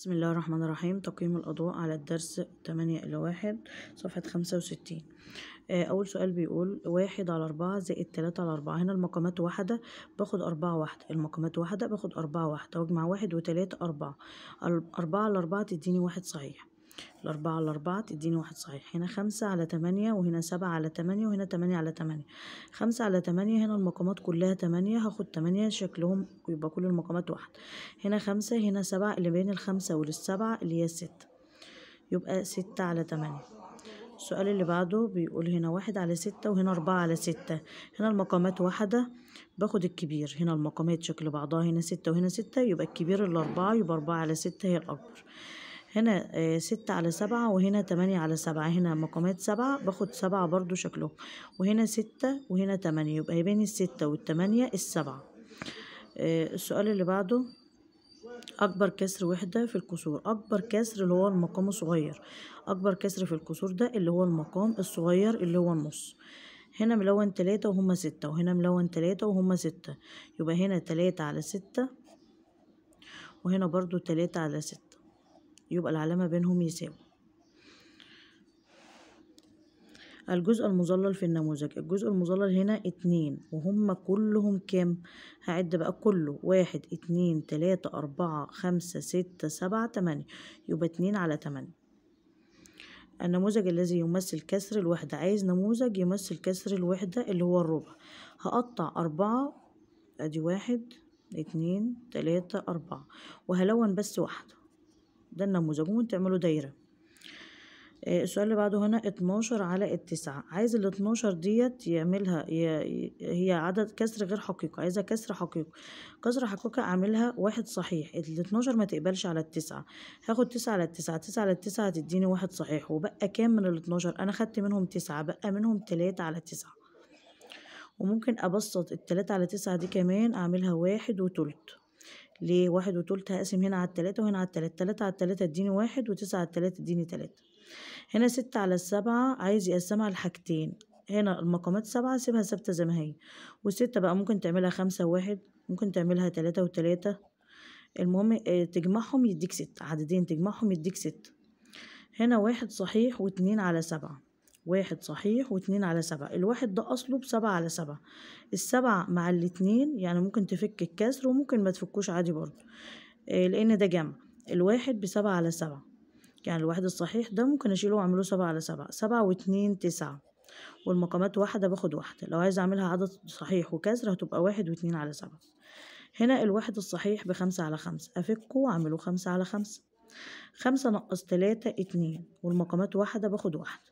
بسم الله الرحمن الرحيم تقييم الأضواء على الدرس تمانية إلى واحد صفحة خمسة وستين آه، أول سؤال بيقول واحد على أربعة زائد تلاتة على أربعة هنا المقامات واحدة باخد أربعة واحدة المقامات واحدة باخد أربعة واحدة وأجمع واحد وتلاتة أربعة أربعة على أربعة تديني واحد صحيح الأربعة على أربعة تديني واحد صحيح هنا خمسة على تمانية وهنا سبعة على تمانية وهنا تمانية على تمانية خمسة على تمانية هنا المقامات كلها تمانية هاخد تمانية شكلهم يبقى كل المقامات واحد هنا خمسة هنا سبعة اللي بين الخمسة والسبعة اللي هي ستة يبقى ستة على تمانية السؤال اللي بعده بيقول هنا واحد على ستة وهنا أربعة على ستة هنا المقامات واحدة باخد الكبير هنا المقامات شكل بعضها هنا ستة وهنا ستة يبقى الكبير الأربعة يبقى أربعة على ستة هي الأكبر هنا آه، ستة على سبعة وهنا تمانية على سبعة هنا مقامات سبعة باخد سبعة برضو شكلهم وهنا ستة وهنا تمانية يبقى يبان الستة والتمانية السبعة آه، السؤال اللي بعده أكبر كسر وحدة في الكسور أكبر كسر اللي هو المقام الصغير أكبر كسر في الكسور ده اللي هو المقام الصغير اللي هو النص هنا ملون تلاتة وهما ستة وهنا ملون تلاتة وهما ستة يبقى هنا تلاتة على ستة وهنا برضو تلاتة على ستة يبقى العلامة بينهم يساوي الجزء المظلل في النموذج الجزء المظلل هنا اتنين وهم كلهم كام هعد بقى كله واحد اتنين تلاتة اربعة خمسة ستة سبعة تمانية يبقى اتنين على تمانية النموذج الذي يمثل كسر الوحدة عايز نموذج يمثل كسر الوحدة اللي هو الربع هقطع أربعة أدي واحد اتنين تلاتة أربعة وهلون بس واحدة ده النموذج ممكن تعملوا دايرة آه، السؤال اللي بعده هنا اتناشر على التسعة عايز الاتناشر ديت يعملها هي عدد كسر غير حقيقي عايزة كسر حقيقي كسر حقيقي اعملها واحد صحيح الاتناشر ما تقبلش على التسعة هاخد تسعة على التسعة تسعة على التسعة هتديني واحد صحيح وبقى كام من الاتناشر انا خدت منهم تسعة بقى منهم تلاتة على تسعة وممكن ابسط التلاتة على تسعة دي كمان اعملها واحد وتلت ليه واحد وتلت هقسم هنا على التلاتة وهنا على التلاتة تلاتة على التلاتة اديني واحد وتسعة على التلاتة اديني تلاتة هنا ستة على السبعة عايز يقسمها لحاجتين هنا المقامات سبعة سيبها ثابتة زي ما هي وستة بقى ممكن تعملها خمسة وواحد ممكن تعملها تلاتة وتلاتة المهم آه، تجمعهم يديك ست عددين تجمعهم يديك ست هنا واحد صحيح واتنين على سبعة واحد صحيح واتنين على سبعة الواحد ده أصله بسبعة على سبعة السبعة مع الاتنين يعني ممكن تفك الكسر وممكن ما تفكوش عادي برضو آه، لأن ده جمع الواحد بسبعة على سبعة يعني الواحد الصحيح ده ممكن أشيله وأعمله سبعة على سبعة سبعة واتنين تسعة والمقامات واحدة باخد واحدة لو عايز أعملها عدد صحيح وكسر هتبقى واحد واتنين على سبعة هنا الواحد الصحيح بخمسة على خمسة أفكه وأعمله خمسة على خمسة خمسة نقص تلاتة اتنين والمقامات واحدة باخد واحدة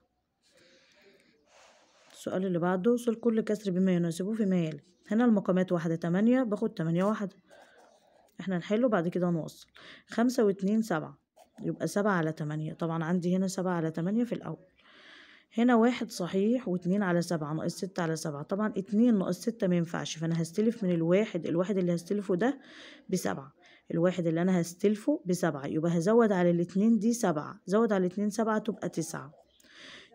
السؤال اللي بعده صل كل كسر بما يناسبه فيما يلي هنا المقامات واحدة تمانية باخد تمانية واحدة احنا نحله بعد كده نوصل خمسة واتنين سبعة يبقى سبعة على تمانية طبعا عندي هنا سبعة على تمانية في الأول هنا واحد صحيح واتنين على سبعة ناقص ستة على سبعة طبعا اتنين ناقص ستة مينفعش فأنا هستلف من الواحد الواحد اللي هستلفه ده بسبعة الواحد اللي أنا هستلفه بسبعة يبقى هزود على الاتنين دي سبعة زود على الاتنين سبعة تبقى تسعة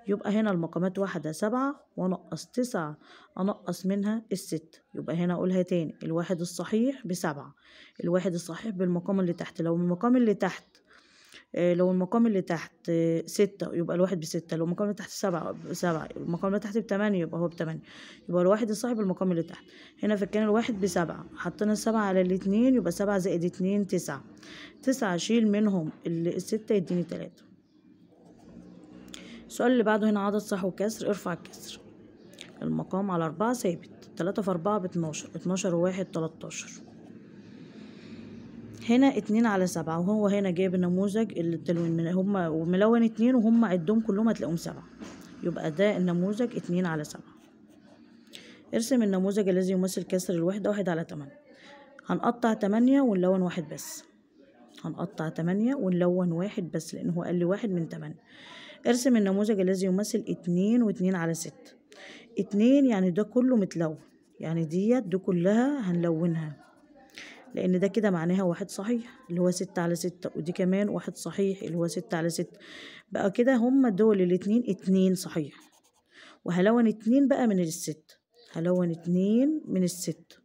يبقى هنا المقامات واحدة سبعة وانقص تسعة انقص منها الست يبقى هنا اقولها تاني الواحد الصحيح بسبعة الواحد الصحيح بالمقام اللي تحت لو المقام اللي تحت آه، لو المقام اللي تحت آه، ستة يبقى الواحد بستة لو المقام اللي تحت سبعة سبعة المقام اللي تحت بتمانية يبقى هو بتمانية يبقى الواحد الصحيح المقام اللي تحت هنا فكان الواحد بسبعة حطينا السبعة على الاتنين يبقى سبعة زائد اتنين تسعة تسعة شيل منهم الستة يديني تلاتة السؤال اللي بعده هنا عدد صح وكسر ارفع الكسر المقام على أربعة ثابت تلاتة في أربعة باتناشر اتناشر وواحد تلاتاشر هنا اتنين على سبعة وهو هنا جايب النموذج اللي التلوين هما وملون اتنين وهم عدهم كلهم هتلاقوهم سبعة يبقى ده النموذج اتنين على سبعة ارسم النموذج الذي يمثل كسر الوحدة واحد على تمانية هنقطع تمانية ونلون واحد بس هنقطع تمانية ونلون واحد بس لأن هو قال لي واحد من تمانية ارسم النموذج الذي يمثل اتنين واتنين على ستة اتنين يعني ده كله متلون يعني ديت دي كلها هنلونها لأن ده كده معناها واحد صحيح اللي هو ستة على ستة ودي كمان واحد صحيح اللي هو ستة على ستة بقى كده هما دول الاتنين اتنين صحيح وهلون اتنين بقى من الست هلون اتنين من الست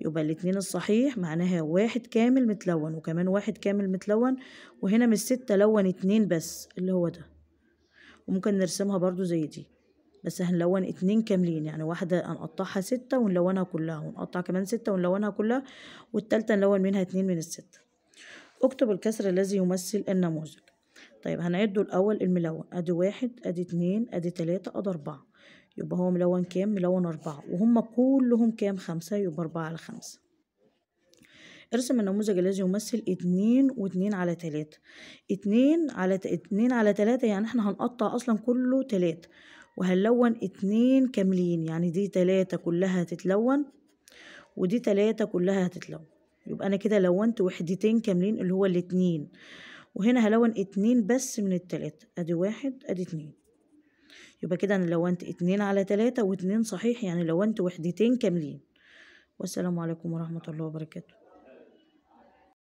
يبقى الاتنين الصحيح معناها واحد كامل متلون وكمان واحد كامل متلون وهنا من الستة لون اتنين بس اللي هو ده وممكن نرسمها برضو زي دي بس هنلون اتنين كاملين يعني واحدة هنقطعها ستة ونلونها كلها ونقطع كمان ستة ونلونها كلها والتالتة نلون منها اتنين من الستة اكتب الكسر الذي يمثل النموذج طيب هنعده الأول الملون أدي واحد أدي اتنين أدي تلاتة أدي أربعة يبقى هو ملون كام ملون أربعة وهم كلهم كام خمسة يبقى أربعة على خمسة ارسم النموذج الذي يمثل اتنين واتنين على تلاتة اتنين على اتنين على تلاتة يعني احنا هنقطع اصلا كله تلاتة وهنلون اتنين كاملين يعني دي تلاتة كلها هتتلون ودي تلاتة كلها هتتلون يبقى انا كده لونت وحدتين كاملين اللي هو الاتنين وهنا هلون اتنين بس من التلاتة ادي واحد ادي اتنين يبقى كده انا لونت اتنين على تلاتة واتنين صحيح يعني لونت وحدتين كاملين والسلام عليكم ورحمة الله وبركاته